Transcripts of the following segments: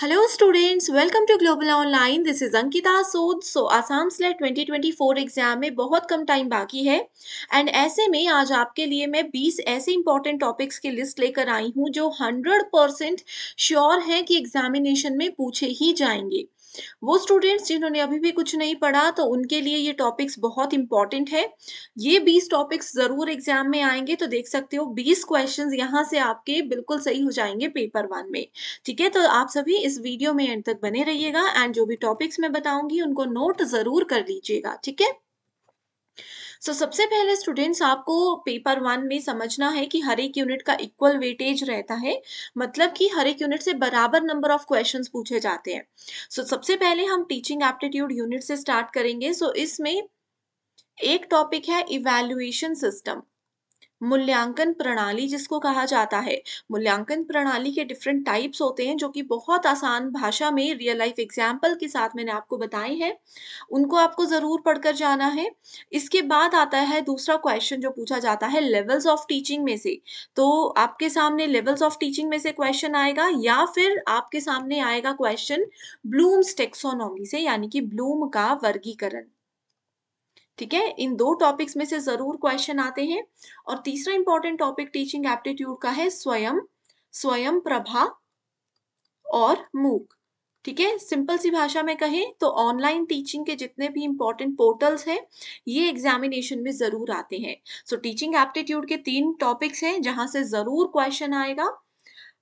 Hello students welcome to global online this is Ankita Sood. सो Assam SLET 2024 exam में बहुत कम time बाकी है एंड ऐसे में आज आपके लिए मैं 20 ऐसे इंपॉर्टेंट टॉपिक्स की लिस्ट लेकर आई हूँ जो 100 परसेंट श्योर हैं कि एग्जामिनेशन में पूछे ही जाएंगे वो स्टूडेंट्स जिन्होंने अभी भी कुछ नहीं पढ़ा तो उनके लिए ये टॉपिक्स बहुत इंपॉर्टेंट है ये बीस टॉपिक्स जरूर एग्जाम में आएंगे तो देख सकते हो बीस क्वेश्चन यहाँ से आपके बिल्कुल सही हो जाएंगे पेपर वन में ठीक है तो आप सभी इस वीडियो में एंड तक बने रहिएगा एंड जो भी टॉपिक्स मैं बताऊंगी उनको नोट जरूर कर लीजिएगा ठीक है सो so, सबसे पहले स्टूडेंट्स आपको पेपर वन में समझना है कि हर एक यूनिट का इक्वल वेटेज रहता है मतलब कि हर एक यूनिट से बराबर नंबर ऑफ क्वेश्चन पूछे जाते हैं सो so, सबसे पहले हम टीचिंग एप्टीट्यूड यूनिट से स्टार्ट करेंगे सो so, इसमें एक टॉपिक है इवेल्युएशन सिस्टम मूल्यांकन प्रणाली जिसको कहा जाता है मूल्यांकन प्रणाली के डिफरेंट टाइप्स होते हैं जो कि बहुत आसान भाषा में रियल लाइफ एग्जाम्पल के साथ मैंने आपको बताए हैं उनको आपको ज़रूर पढ़कर जाना है इसके बाद आता है दूसरा क्वेश्चन जो पूछा जाता है लेवल्स ऑफ टीचिंग में से तो आपके सामने लेवल्स ऑफ टीचिंग में से क्वेश्चन आएगा या फिर आपके सामने आएगा क्वेश्चन ब्लूम्स टेक्सोनॉमी से यानी कि ब्लूम का वर्गीकरण ठीक है इन दो टॉपिक्स में से ज़रूर क्वेश्चन आते हैं और तीसरा इंपॉर्टेंट टॉपिक टीचिंग एप्टीट्यूड का है स्वयं स्वयं प्रभा और मूक ठीक है सिंपल सी भाषा में कहें तो ऑनलाइन टीचिंग के जितने भी इंपॉर्टेंट पोर्टल्स हैं ये एग्जामिनेशन में ज़रूर आते हैं सो टीचिंग एप्टीट्यूड के तीन टॉपिक्स हैं जहाँ से ज़रूर क्वेश्चन आएगा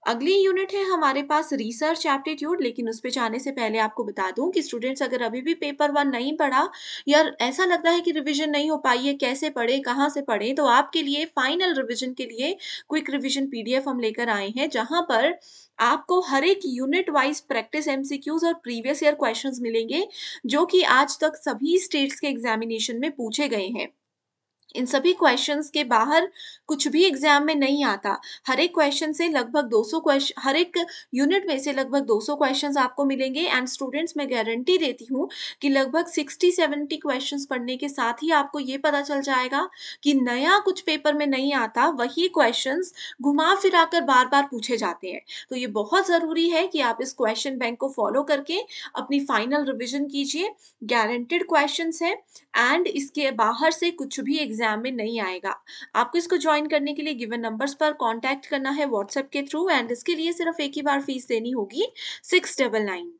अगली यूनिट है हमारे पास रिसर्च एप्टीट्यूड लेकिन उस पर जाने से पहले आपको बता दूं कि स्टूडेंट्स अगर अभी भी पेपर वन नहीं पढ़ा या ऐसा लगता है कि रिविजन नहीं हो पाई है कैसे पढ़े कहाँ से पढ़े तो आपके लिए फाइनल रिविजन के लिए क्विक रिविजन पीडीएफ हम लेकर आए हैं जहाँ पर आपको हर एक यूनिट वाइज प्रैक्टिस एम और प्रीवियस ईयर क्वेश्चन मिलेंगे जो कि आज तक सभी स्टेट्स के एग्जामिनेशन में पूछे गए हैं इन सभी क्वेश्चंस के बाहर कुछ भी एग्जाम में नहीं आता हर एक क्वेश्चन से लगभग 200 क्वेश्चन हर एक यूनिट में से लगभग 200 क्वेश्चन आपको मिलेंगे एंड स्टूडेंट्स मैं गारंटी देती हूँ कि लगभग 60-70 क्वेश्चंस पढ़ने के साथ ही आपको ये पता चल जाएगा कि नया कुछ पेपर में नहीं आता वही क्वेश्चन घुमा फिरा कर बार बार पूछे जाते हैं तो ये बहुत ज़रूरी है कि आप इस क्वेश्चन बैंक को फॉलो करके अपनी फाइनल रिविजन कीजिए गारंटेड क्वेश्चन है एंड इसके बाहर से कुछ भी एग्जाम एग्जाम में नहीं आएगा आपको इसको ज्वाइन करने के लिए गिवन नंबर्स पर कॉन्टैक्ट करना है व्हाट्सएप के थ्रू एंड इसके लिए सिर्फ एक ही बार फीस देनी होगी six double nine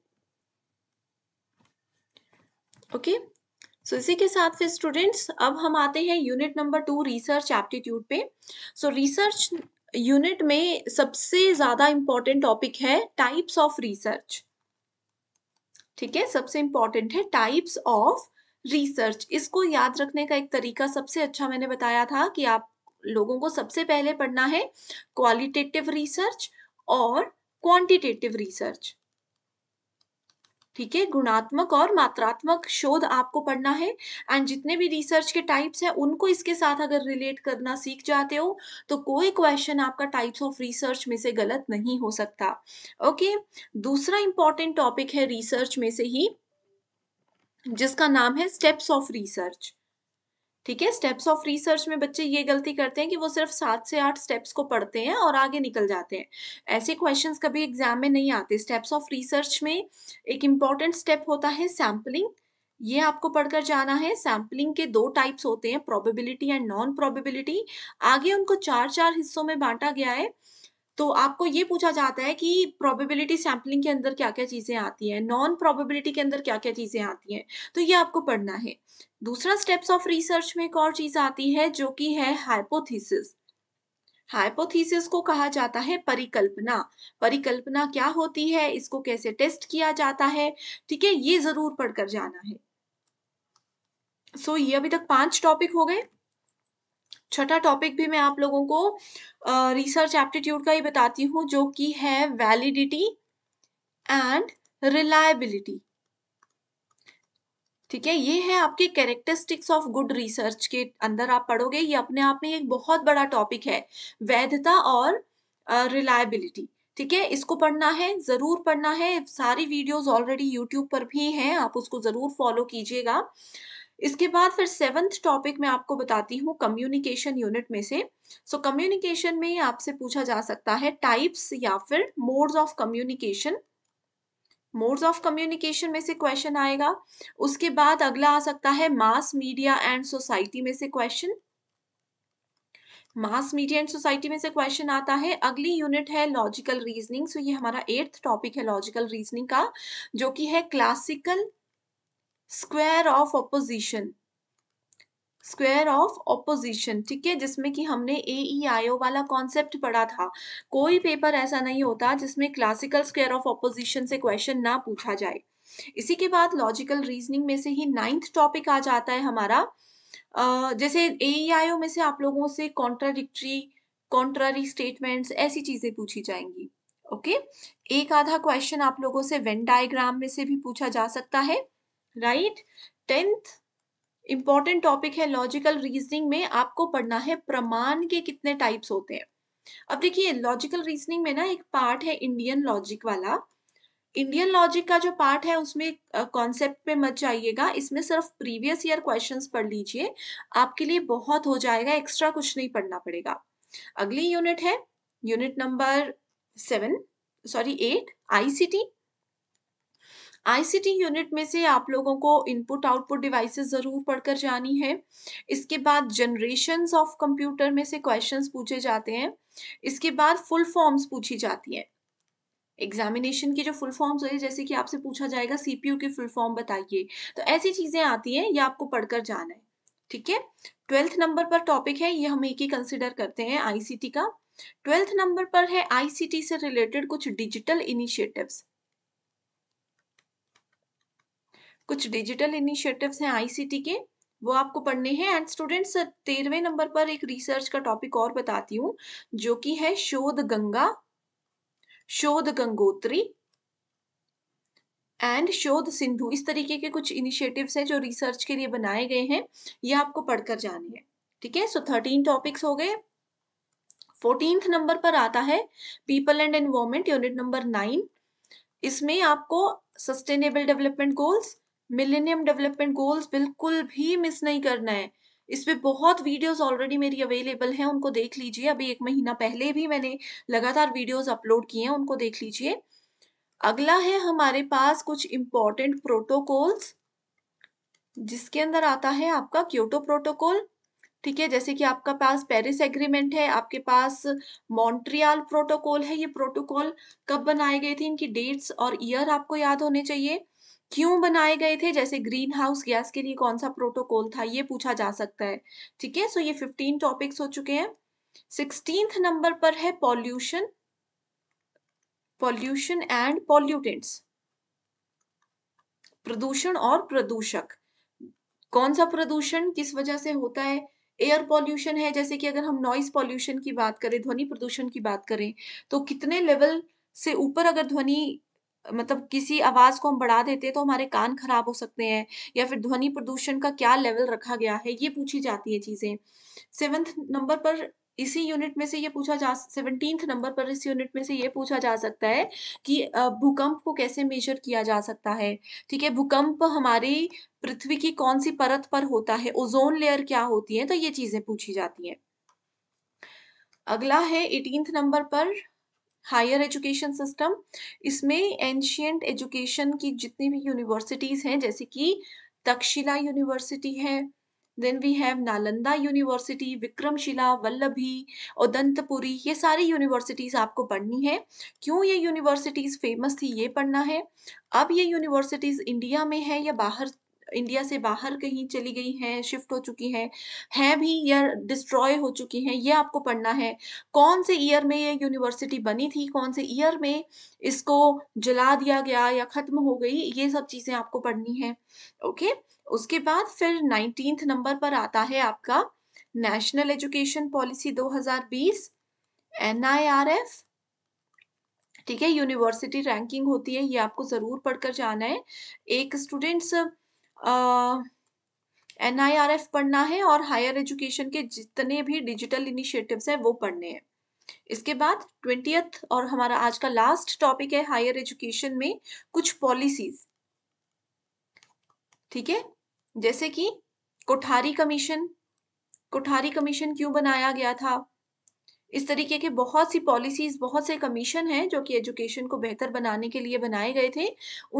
okay so इसी के साथ फिर स्टूडेंट्स अब हम आते हैं unit number two research aptitude पे सो रिसर्च यूनिट में सबसे ज़्यादा इंपॉर्टेंट टॉपिक है टाइप्स ऑफ रिसर्च ठीक है सबसे इंपॉर्टेंट है टाइप्स ऑफ रिसर्च इसको याद रखने का एक तरीका सबसे अच्छा मैंने बताया था कि आप लोगों को सबसे पहले पढ़ना है क्वालिटेटिव रिसर्च और क्वांटिटेटिव रिसर्च ठीक है गुणात्मक और मात्रात्मक शोध आपको पढ़ना है एंड जितने भी रिसर्च के टाइप्स हैं उनको इसके साथ अगर रिलेट करना सीख जाते हो तो कोई क्वेश्चन आपका टाइप्स ऑफ रिसर्च में से गलत नहीं हो सकता ओके दूसरा इंपॉर्टेंट टॉपिक है रिसर्च में से ही जिसका नाम है स्टेप्स ऑफ रिसर्च ठीक है स्टेप्स ऑफ रिसर्च में बच्चे ये गलती करते हैं कि वो सिर्फ सात से आठ स्टेप्स को पढ़ते हैं और आगे निकल जाते हैं ऐसे क्वेश्चंस कभी एग्जाम में नहीं आते स्टेप्स ऑफ रिसर्च में एक इम्पॉर्टेंट स्टेप होता है सैम्पलिंग ये आपको पढ़कर जाना है सैम्पलिंग के दो टाइप्स होते हैं प्रोबेबिलिटी एंड नॉन प्रोबेबिलिटी आगे उनको चार चार हिस्सों में बांटा गया है तो आपको ये पूछा जाता है कि प्रोबेबिलिटी सैम्पलिंग के अंदर क्या क्या चीज़ें आती हैं नॉन प्रोबेबिलिटी के अंदर क्या क्या चीज़ें आती हैं तो ये आपको पढ़ना है दूसरा स्टेप्स ऑफ रिसर्च में एक और चीज़ आती है जो कि है हाइपोथीसिस हाइपोथीसिस को कहा जाता है परिकल्पना परिकल्पना क्या होती है इसको कैसे टेस्ट किया जाता है ठीक है ये जरूर पढ़कर जाना है सो so, ये अभी तक पांच टॉपिक हो गए छठा टॉपिक भी मैं आप लोगों को रिसर्च एप्टीट्यूड का ही बताती हूँ जो कि है वैलिडिटी एंड रिलायबिलिटी ठीक है ये है आपके कैरेक्टरिस्टिक्स ऑफ गुड रिसर्च के अंदर आप पढ़ोगे ये अपने आप में एक बहुत बड़ा टॉपिक है वैधता और रिलायबिलिटी uh, ठीक है इसको पढ़ना है जरूर पढ़ना है सारी वीडियोस ऑलरेडी यूट्यूब पर भी हैं आप उसको जरूर फॉलो कीजिएगा इसके बाद फिर सेवेंथ टॉपिक में आपको बताती हूँ कम्युनिकेशन यूनिट में से सो so, कम्युनिकेशन में आपसे पूछा जा सकता है टाइप्स या फिर modes of communication modes of communication में से क्वेश्चन आएगा उसके बाद अगला आ सकता है मास मीडिया एंड सोसाइटी में से question mass media and society में से क्वेश्चन आता है अगली यूनिट है लॉजिकल रीजनिंग सो ये हमारा एट्थ टॉपिक है लॉजिकल रीजनिंग का जो कि है classical square of opposition square of opposition ठीक है जिसमें कि हमने ए ई आई ओ वाला कॉन्सेप्ट पढ़ा था कोई पेपर ऐसा नहीं होता जिसमें क्लासिकल स्क्वायर ऑफ ऑपोजिशन से क्वेश्चन ना पूछा जाए इसी के बाद लॉजिकल रीजनिंग में से ही नाइन्थ टॉपिक आ जाता है हमारा जैसे ए e, में से आप लोगों से कॉन्ट्राडिक्ट्री कॉन्ट्ररी स्टेटमेंट्स ऐसी चीज़ें पूछी जाएंगी ओके एक आधा क्वेश्चन आप लोगों से वेन डायग्राम में से भी पूछा जा सकता है राइट टेंथ इंपॉर्टेंट टॉपिक है लॉजिकल रीजनिंग में आपको पढ़ना है प्रमाण के कितने टाइप्स होते हैं अब देखिए लॉजिकल रीजनिंग में ना एक पार्ट है इंडियन लॉजिक वाला इंडियन लॉजिक का जो पार्ट है उसमें कॉन्सेप्ट पे मत जाइएगा इसमें सिर्फ प्रीवियस ईयर क्वेश्चंस पढ़ लीजिए आपके लिए बहुत हो जाएगा एक्स्ट्रा कुछ नहीं पढ़ना पड़ेगा अगली यूनिट है unit number seven sorry eight ICT ICT unit में से आप लोगों को इनपुट आउटपुट डिवाइसेस ज़रूर पढ़कर जानी है इसके बाद जनरेशन ऑफ कंप्यूटर में से क्वेश्चंस पूछे जाते हैं इसके बाद फुल फॉर्म्स पूछी जाती हैं एग्जामिनेशन की जो फुल फॉर्म्स होती है जैसे कि आपसे पूछा जाएगा सीपीयू की फुल फॉर्म बताइए तो ऐसी चीज़ें आती हैं ये आपको पढ़कर जाना है ठीक है ट्वेल्थ नंबर पर टॉपिक है ये हम एक ही कंसिडर करते हैं आईसीटी का ट्वेल्थ नंबर पर है आईसीटी से रिलेटेड कुछ डिजिटल इनिशिएटिव्स कुछ डिजिटल इनिशिएटिव्स हैं आईसीटी के वो आपको पढ़ने हैं एंड स्टूडेंट्स तेरहवें नंबर पर एक रिसर्च का टॉपिक और बताती हूँ जो कि है शोध गंगा शोध गंगोत्री एंड शोध सिंधु इस तरीके के कुछ इनिशिएटिव्स हैं जो रिसर्च के लिए बनाए गए हैं ये आपको पढ़कर जाने हैं ठीक है सो थर्टीन टॉपिक्स हो गए फोर्टीन नंबर पर आता है people and environment unit number nine इसमें आपको sustainable development goals millennium development goals बिल्कुल भी मिस नहीं करना है इस पर बहुत वीडियोस ऑलरेडी मेरी अवेलेबल हैं उनको देख लीजिए अभी एक महीना पहले भी मैंने लगातार वीडियोस अपलोड किए हैं उनको देख लीजिए अगला है हमारे पास कुछ इम्पॉर्टेंट प्रोटोकॉल्स जिसके अंदर आता है आपका क्योटो प्रोटोकॉल ठीक है जैसे कि आपका पास पेरिस एग्रीमेंट है आपके पास मॉन्ट्रियाल प्रोटोकॉल है ये प्रोटोकॉल कब बनाए गए थे इनकी डेट्स और ईयर आपको याद होने चाहिए क्यों बनाए गए थे जैसे ग्रीन हाउस गैस के लिए कौन सा प्रोटोकॉल था ये पूछा जा सकता है ठीक है सो ये फिफ्टीन टॉपिक्स हो चुके हैं सिक्सटीन नंबर पर है पॉल्यूशन पॉल्यूशन एंड पॉल्यूटेंट्स प्रदूषण और प्रदूषक कौन सा प्रदूषण किस वजह से होता है एयर पॉल्यूशन है जैसे कि अगर हम नॉइस पॉल्यूशन की बात करें ध्वनि प्रदूषण की बात करें तो कितने लेवल से ऊपर अगर ध्वनि मतलब किसी आवाज़ को हम बढ़ा देते हैं तो हमारे कान खराब हो सकते हैं या फिर ध्वनि प्रदूषण का क्या लेवल रखा गया है ये पूछी जाती है चीज़ें सेवन्थ नंबर पर इसी यूनिट में से ये पूछा जा सेवनटीन नंबर पर इस यूनिट में से ये पूछा जा सकता है कि भूकंप को कैसे मेजर किया जा सकता है ठीक है भूकंप हमारी पृथ्वी की कौन सी परत पर होता है ओजोन लेयर क्या होती है तो ये चीज़ें पूछी जाती हैं अगला है एटीनथ नंबर पर हायर एजुकेशन सिस्टम इसमें एंशियंट एजुकेशन की जितनी भी यूनिवर्सिटीज़ हैं जैसे कि तक्षशिला यूनिवर्सिटी है then we have Nalanda university Vikramshila Vallabhi Udantapuri ये सारी यूनिवर्सिटीज़ आपको पढ़नी है क्यों ये यूनिवर्सिटीज़ फेमस थी ये पढ़ना है अब ये यूनिवर्सिटीज़ इंडिया में है या बाहर इंडिया से बाहर कहीं चली गई हैं शिफ्ट हो चुकी हैं है भी या डिस्ट्रॉय हो चुकी हैं ये आपको पढ़ना है कौन से ईयर में ये यूनिवर्सिटी बनी थी कौन से ईयर में इसको जला दिया गया या ख़त्म हो गई ये सब चीज़ें आपको पढ़नी है ओके उसके बाद फिर नाइनटीन नंबर पर आता है आपका नेशनल एजुकेशन पॉलिसी 2020 एनआईआरएफ ठीक है यूनिवर्सिटी रैंकिंग होती है ये आपको ज़रूर पढ़कर जाना है एक students N I R F पढ़ना है और हायर एजुकेशन के जितने भी डिजिटल इनिशिएटिव्स हैं वो पढ़ने हैं इसके बाद ट्वेंटियथ और हमारा आज का लास्ट टॉपिक है हायर एजुकेशन में कुछ पॉलिसीज ठीक है जैसे कि कोठारी कमीशन कोठारी कमीशन क्यों बनाया गया था इस तरीके के बहुत सी पॉलिसीज़ बहुत से कमीशन हैं जो कि एजुकेशन को बेहतर बनाने के लिए बनाए गए थे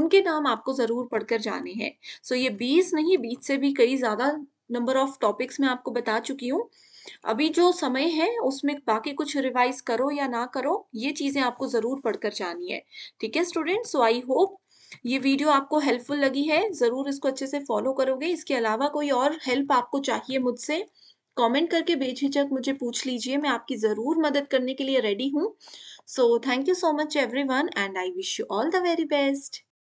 उनके नाम आपको ज़रूर पढ़कर जाने हैं सो ये बीस नहीं बीस से भी कई ज़्यादा नंबर ऑफ टॉपिक्स मैं आपको बता चुकी हूँ अभी जो समय है उसमें बाकी कुछ रिवाइज करो या ना करो ये चीज़ें आपको ज़रूर पढ़कर जानी है ठीक है स्टूडेंट सो आई होप ये वीडियो आपको हेल्पफुल लगी है ज़रूर इसको अच्छे से फॉलो करोगे इसके अलावा कोई और हेल्प आपको चाहिए मुझसे कमेंट करके बेझिझक मुझे पूछ लीजिए मैं आपकी ज़रूर मदद करने के लिए रेडी हूँ so thank you so much everyone and I wish you all the very best